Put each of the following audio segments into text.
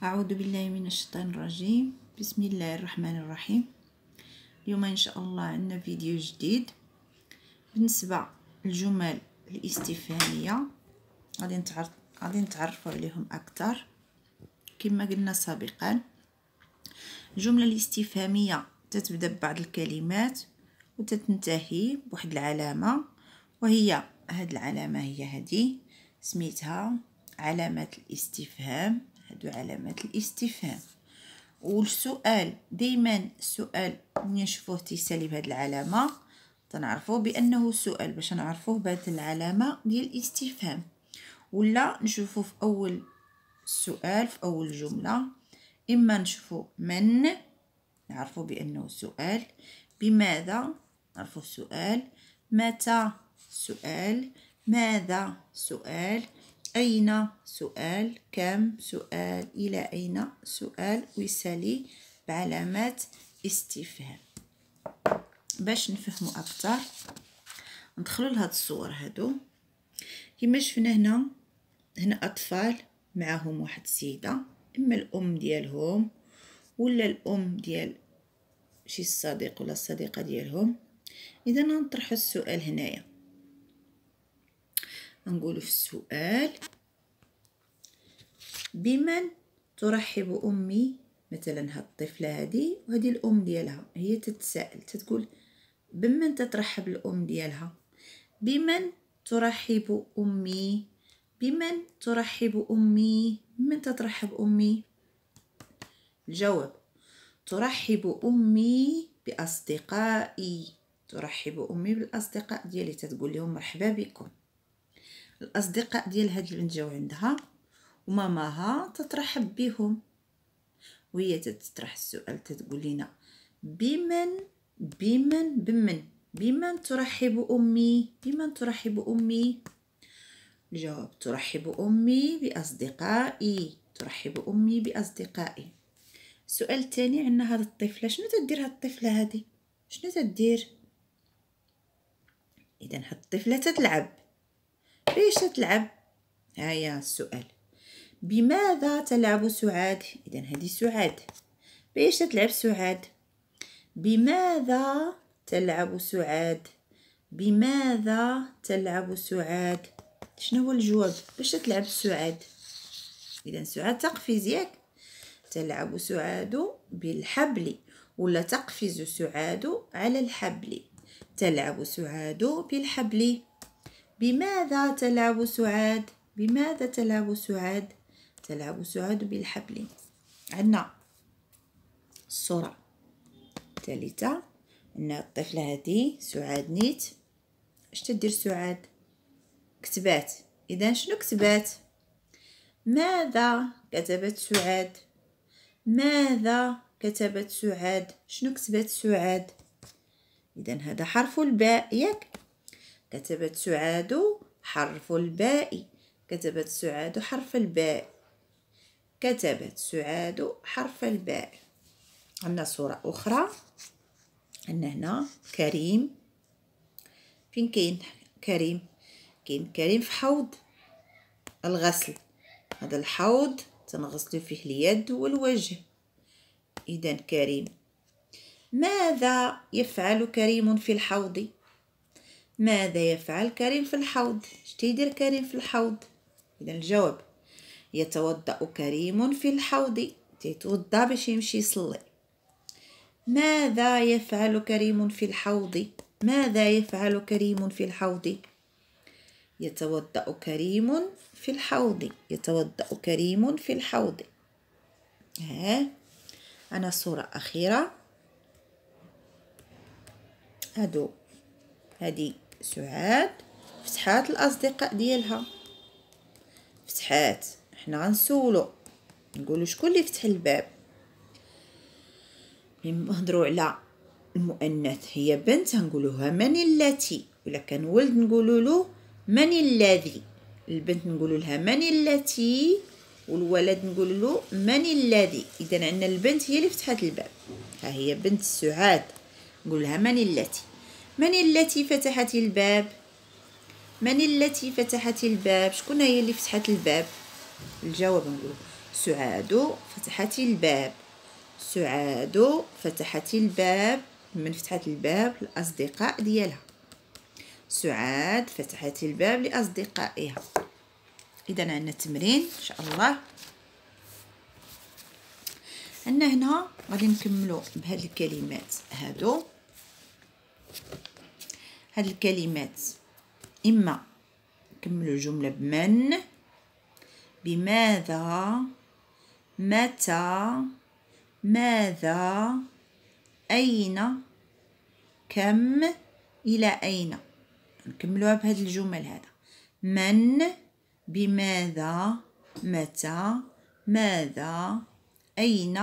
أعوذ بالله من الشيطان الرجيم بسم الله الرحمن الرحيم اليوم إن شاء الله عندنا فيديو جديد بالنسبة للجمل الاستفهامية غادي نتعرف غادي نتعرفوا عليهم أكثر كما قلنا سابقا الجملة الاستفهامية تتبدأ ببعض الكلمات وتتنتهي بواحد العلامة وهي هاد العلامة هي هذه سميتها علامة الاستفهام هادو علامات الاستفهام والسؤال دايما السؤال ملي نشوفوه تيسالي بهاد العلامه تنعرفوه بانه سؤال باش نعرفوه بهاد العلامه ديال الاستفهام ولا نشوفوه في اول السؤال في اول جمله اما نشوفو من نعرفو بانه سؤال بماذا نعرفو سؤال متى سؤال ماذا سؤال أين سؤال كم سؤال إلى أين سؤال ويسالي بعلامات استفهام باش نفهمو أكثر ندخلو لهاد الصور هادو كيما شفنا هنا هنا أطفال معاهم واحد السيدة إما الأم ديالهم ولا الأم ديال شي الصديق ولا الصديقة ديالهم إذا نطرحو السؤال هنايا نقولوا في السؤال بمن ترحب امي مثلا هاد الطفله هادي وهادي الام ديالها هي تتسائل تتقول بمن تترحب الام ديالها بمن ترحب امي بمن ترحب امي بمن تترحب امي الجواب ترحب امي باصدقائي ترحب امي بالاصدقاء ديالي تتقول لهم مرحبا بكم الاصدقاء ديال هاد البنت جاو عندها وماماها تترحب بهم وهي تطرح السؤال تتقول لنا بمن بمن بمن بمن ترحب امي بمن ترحب امي الجواب ترحب امي باصدقائي ترحب امي باصدقائي السؤال الثاني عندنا هاد الطفله شنو تدير هاد الطفله هذه شنو تدير اذا هاد الطفله تتلعب ليش تلعب هيا السؤال بماذا تلعب سعاد اذا هذه سعاد بايش تلعب سعاد بماذا تلعب سعاد بماذا تلعب سعاد شنو هو الجواب باش تلعب سعاد اذا سعاد تقفز ياك تلعب سعاد بالحبل ولا تقفز سعاد على الحبل تلعب سعاد بالحبل بماذا تلعب سعاد بماذا تلعب سعاد تلعب سعاد بالحبل عندنا الصورة الثالثة عندنا الطفلة هذه سعاد نيت اش تدير سعاد كتبات اذا شنو كتبات ماذا كتبت سعاد ماذا كتبت سعاد شنو كتبت سعاد اذا هذا حرف الباء ياك كتبت سعاد حرف الباء كتبت سعاد حرف الباء كتبت سعاد حرف الباء عندنا صورة أخرى عندنا هنا كريم فين كاين كريم كاين كريم في حوض الغسل هذا الحوض تنغسلو فيه اليد والوجه إذا كريم ماذا يفعل كريم في الحوض ماذا يفعل كريم في الحوض شتي يدير كريم في الحوض اذا الجواب يتوضا كريم في الحوض تيتوضا باش يمشي يصلي ماذا يفعل كريم في الحوض ماذا يفعل كريم في الحوض يتوضا كريم في الحوض يتوضا كريم في الحوض ها انا صوره اخيره هادو هادي سعاد فتحات الاصدقاء ديالها فتحات حنا غنسولو نقولو شكون اللي فتح الباب نهضروا على المؤنث هي بنت نقولوها من التي ولا كان ولد نقولوا له من الذي البنت نقولوا لها من التي والولد نقول له من الذي اذا عندنا البنت هي اللي فتحت الباب ها هي بنت سعاد نقول لها من التي من التي فتحت الباب من التي فتحت الباب شكون هي اللي فتحت الباب الجواب نقول سعاد فتحت الباب سعاد فتحت الباب من فتحت الباب لاصدقاء ديالها سعاد فتحت الباب لأصدقائها إذا عندنا التمرين إن شاء الله عندنا هنا غادي نكملو بهاد الكلمات هادو هاد الكلمات إما كملوا الجملة بمن بماذا متى ماذا أين كم إلى أين نكملوها بهاد الجمل هذا من بماذا متى ماذا أين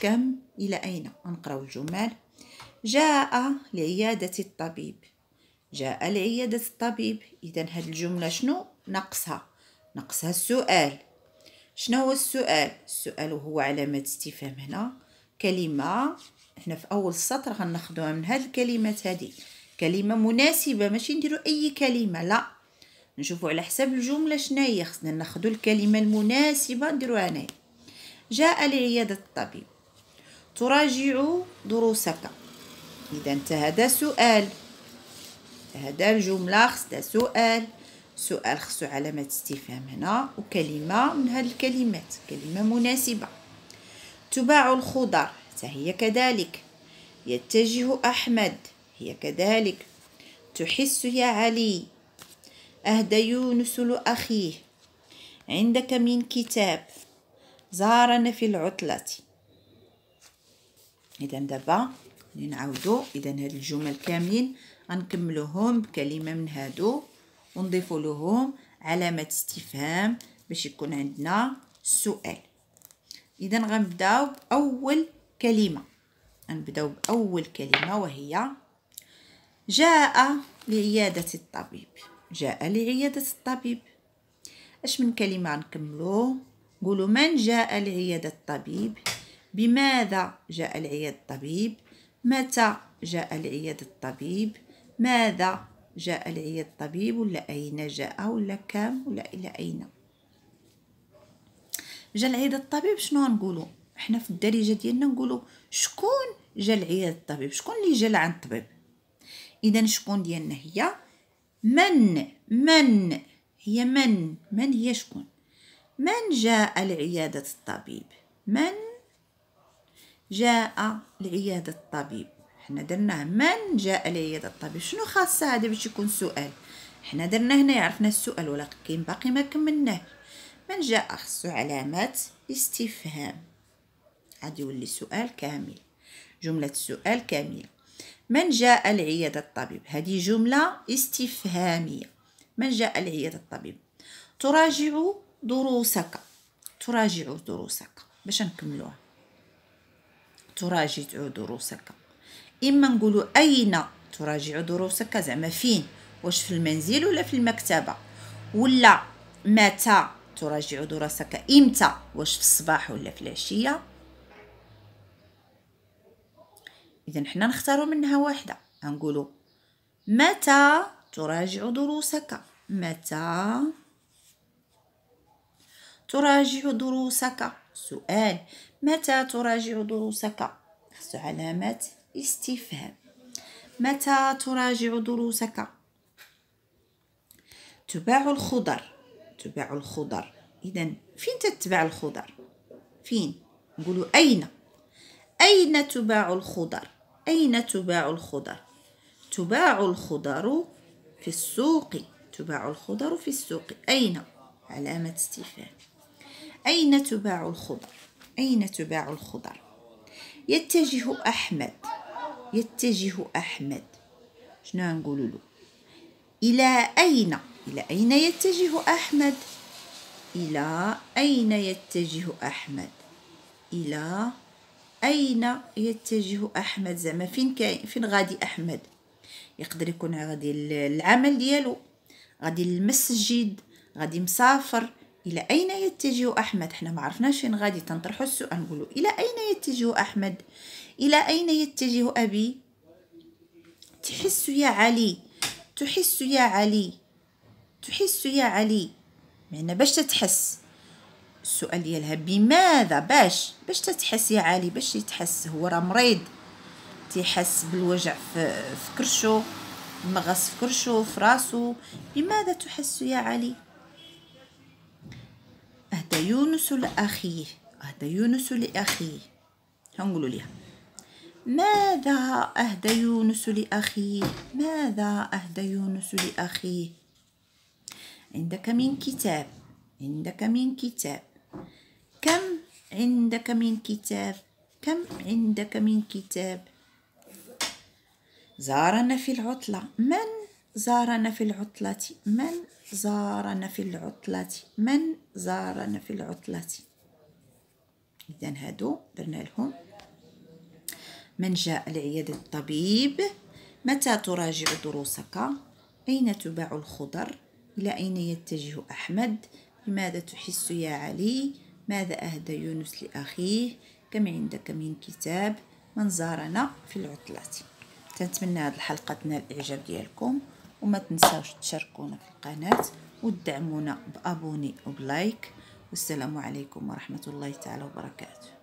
كم إلى أين نقراو الجمل جاء لعيادة الطبيب جاء لعيادة الطبيب إذا هاد الجملة شنو نقصها نقصها السؤال شنو هو السؤال السؤال هو علامة استفهام هنا كلمة هنا في أول سطر غناخدوها من هاد الكلمات هادي كلمة مناسبة ماشي نديرو أي كلمة لا نشوفو على حساب الجملة شناهي خصنا ناخدو الكلمة المناسبة نديروها هنايا جاء لعيادة الطبيب تراجع دروسك إذا انت هذا سؤال هذا الجملة خصها سؤال سؤال خصو علامة استفهام هنا وكلمة من هاد الكلمات كلمة مناسبة تباع الخضر حتى هي كذلك يتجه أحمد هي كذلك تحس يا علي أهدى يونس لأخيه عندك من كتاب زارنا في العطلة إذا دابا نعاودو إذا هاد الجمل كاملين غنكملوهم بكلمه من هادو ونضيفوا لهم علامه استفهام باش يكون عندنا سؤال اذا غنبداو باول كلمه غنبداو باول كلمه وهي جاء لعياده الطبيب جاء لعياده الطبيب اش من كلمه غنكملو قولوا من جاء لعياده الطبيب بماذا جاء لعياده الطبيب متى جاء لعياده الطبيب ماذا جاء العياد الطبيب ولا أين جاء ولا كام ولا إلى أين جاء العياد الطبيب شنو نقولوا حنا في الدارجة ديالنا نقولوا شكون جا العياد الطبيب شكون اللي جا لعند الطبيب إذا شكون ديالنا هي من من هي من من هي شكون من جاء لعيادة الطبيب من جاء لعيادة الطبيب حنا درناه من جاء ليد الطبيب شنو خاصه هذا باش يكون سؤال حنا درنا هنا عرفنا السؤال ولكن باقي ما كملناه من جاء خصو علامات استفهام غادي يولي سؤال كامل جمله سؤال كامله من جاء العيادة الطبيب هذه جملة استفهامية من جاء العيادة الطبيب تراجع دروسك تراجع دروسك باش نكملوها تراجع دروسك اما نقولوا اين تراجع دروسك زعما فين واش في المنزل ولا في المكتبه ولا متى تراجع دروسك امتى واش في الصباح ولا في العشيه اذا حنا نختاروا منها واحده غنقولوا متى تراجع دروسك متى تراجع دروسك سؤال متى تراجع دروسك خصو علامات استفهام متى تراجع دروسك تباع الخضر تباع الخضر اذا فين تتباع الخضر فين نقولوا اين اين تباع الخضر اين تباع الخضر تباع الخضر في السوق تباع الخضر في السوق اين علامه استفهام اين تباع الخضر اين تباع الخضر يتجه احمد يتجه أحمد شنو نقول له إلى أين إلى أين يتجه أحمد إلى أين يتجه أحمد إلى أين يتجه أحمد زعما فين كاين فين غادي أحمد يقدر يكون غادي العمل ديالو غادي للمسجد غادي مسافر الى اين يتجه احمد احنا ما عرفناش فين غادي تنطرحوا السؤال نقولوا الى اين يتجه احمد الى اين يتجه ابي تحس يا علي تحس يا علي تحس يا علي معنا باش تتحس السؤال ديالها بماذا باش باش تتحس يا علي باش يتحس هو راه مريض تيحس بالوجع في كرشو مغص في كرشو في راسو بماذا تحس يا علي أهدى يونس لأخيه أهدى يونس لأخيه هنقولوا ليها ماذا أهدى يونس لأخيه ماذا أهدى يونس لأخيه عندك من كتاب عندك من كتاب كم عندك من كتاب كم عندك من كتاب زارنا في العطلة من زارنا في العطلة من زارنا في العطلة من زارنا في العطلة إذا هادو درنا لهم من جاء لعيادة الطبيب متى تراجع دروسك أين تباع الخضر إلى أين يتجه أحمد لماذا تحس يا علي ماذا أهدى يونس لأخيه كم عندك من كتاب من زارنا في العطلات تنتمنى هذه الحلقة تنال الإعجاب ديالكم وما تنساوش تشاركونا في القناة وتدعمونا بأبوني وبلايك والسلام عليكم ورحمة الله تعالى وبركاته